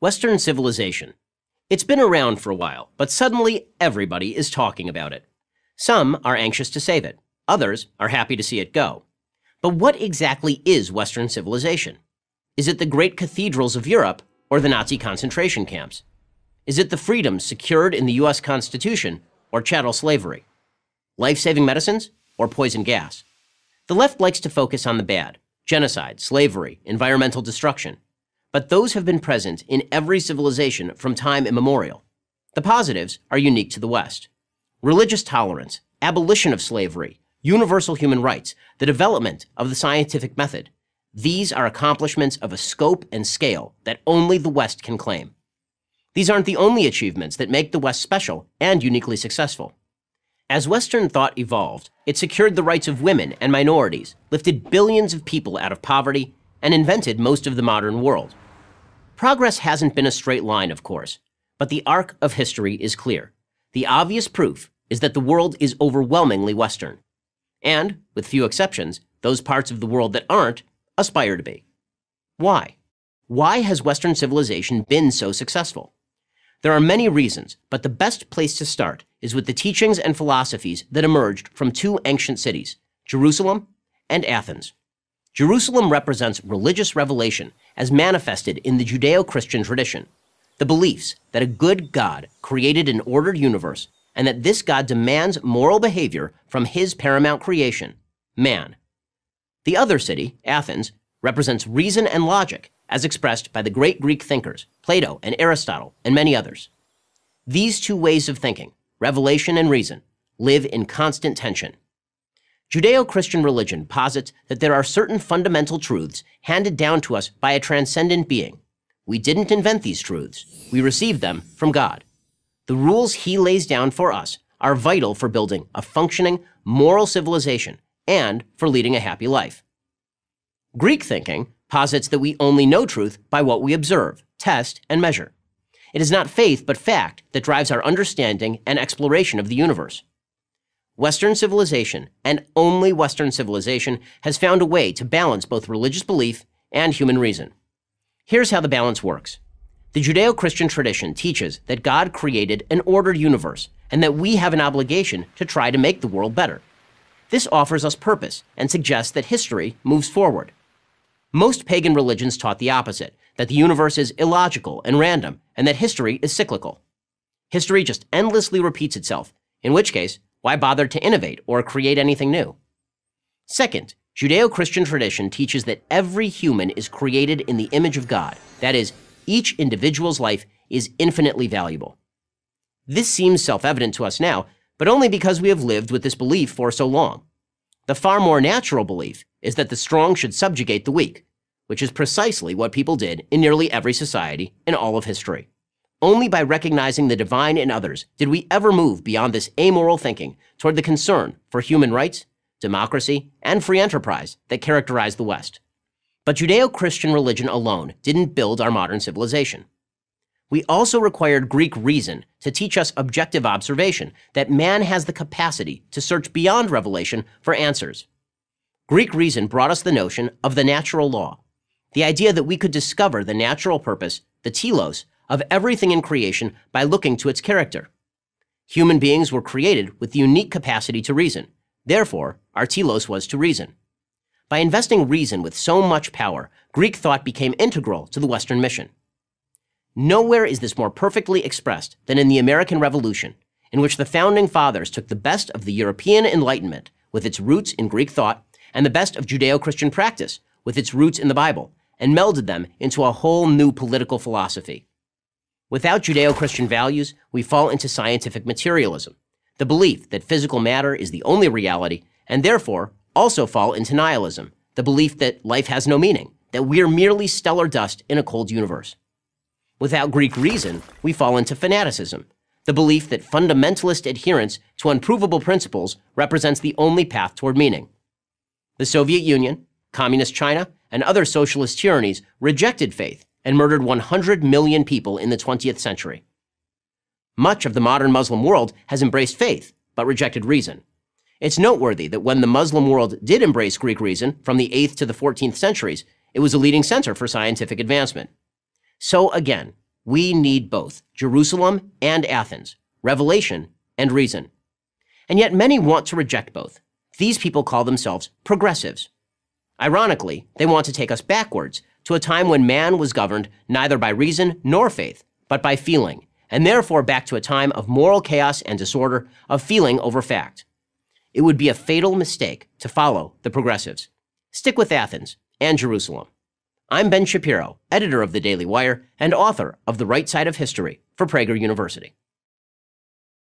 Western civilization. It's been around for a while, but suddenly everybody is talking about it. Some are anxious to save it. Others are happy to see it go. But what exactly is Western civilization? Is it the great cathedrals of Europe or the Nazi concentration camps? Is it the freedoms secured in the U.S. Constitution or chattel slavery? Life-saving medicines or poison gas? The left likes to focus on the bad, genocide, slavery, environmental destruction, but those have been present in every civilization from time immemorial. The positives are unique to the West. Religious tolerance, abolition of slavery, universal human rights, the development of the scientific method. These are accomplishments of a scope and scale that only the West can claim. These aren't the only achievements that make the West special and uniquely successful. As Western thought evolved, it secured the rights of women and minorities, lifted billions of people out of poverty, and invented most of the modern world. Progress hasn't been a straight line, of course, but the arc of history is clear. The obvious proof is that the world is overwhelmingly Western. And, with few exceptions, those parts of the world that aren't aspire to be. Why? Why has Western civilization been so successful? There are many reasons, but the best place to start is with the teachings and philosophies that emerged from two ancient cities, Jerusalem and Athens. Jerusalem represents religious revelation as manifested in the Judeo Christian tradition, the beliefs that a good God created an ordered universe and that this God demands moral behavior from his paramount creation, man. The other city, Athens, represents reason and logic as expressed by the great Greek thinkers, Plato and Aristotle, and many others. These two ways of thinking, revelation and reason, live in constant tension. Judeo Christian religion posits that there are certain fundamental truths handed down to us by a transcendent being. We didn't invent these truths, we received them from God. The rules He lays down for us are vital for building a functioning, moral civilization and for leading a happy life. Greek thinking posits that we only know truth by what we observe, test, and measure. It is not faith but fact that drives our understanding and exploration of the universe. Western civilization, and only Western civilization, has found a way to balance both religious belief and human reason. Here's how the balance works. The Judeo Christian tradition teaches that God created an ordered universe and that we have an obligation to try to make the world better. This offers us purpose and suggests that history moves forward. Most pagan religions taught the opposite that the universe is illogical and random, and that history is cyclical. History just endlessly repeats itself, in which case, why bother to innovate or create anything new? Second, Judeo Christian tradition teaches that every human is created in the image of God. That is, each individual's life is infinitely valuable. This seems self evident to us now, but only because we have lived with this belief for so long. The far more natural belief is that the strong should subjugate the weak, which is precisely what people did in nearly every society in all of history. Only by recognizing the divine in others did we ever move beyond this amoral thinking toward the concern for human rights, democracy, and free enterprise that characterized the West. But Judeo-Christian religion alone didn't build our modern civilization. We also required Greek reason to teach us objective observation that man has the capacity to search beyond revelation for answers. Greek reason brought us the notion of the natural law, the idea that we could discover the natural purpose, the telos, of everything in creation by looking to its character. Human beings were created with the unique capacity to reason. Therefore, our telos was to reason. By investing reason with so much power, Greek thought became integral to the Western mission. Nowhere is this more perfectly expressed than in the American Revolution, in which the Founding Fathers took the best of the European Enlightenment, with its roots in Greek thought, and the best of Judeo-Christian practice, with its roots in the Bible, and melded them into a whole new political philosophy. Without Judeo Christian values, we fall into scientific materialism, the belief that physical matter is the only reality, and therefore also fall into nihilism, the belief that life has no meaning, that we are merely stellar dust in a cold universe. Without Greek reason, we fall into fanaticism, the belief that fundamentalist adherence to unprovable principles represents the only path toward meaning. The Soviet Union, Communist China, and other socialist tyrannies rejected faith and murdered 100 million people in the 20th century. Much of the modern Muslim world has embraced faith, but rejected reason. It's noteworthy that when the Muslim world did embrace Greek reason from the 8th to the 14th centuries, it was a leading center for scientific advancement. So again, we need both Jerusalem and Athens, revelation and reason. And yet many want to reject both. These people call themselves progressives. Ironically, they want to take us backwards to a time when man was governed neither by reason nor faith, but by feeling, and therefore back to a time of moral chaos and disorder, of feeling over fact. It would be a fatal mistake to follow the progressives. Stick with Athens and Jerusalem. I'm Ben Shapiro, editor of the Daily Wire and author of The Right Side of History for Prager University.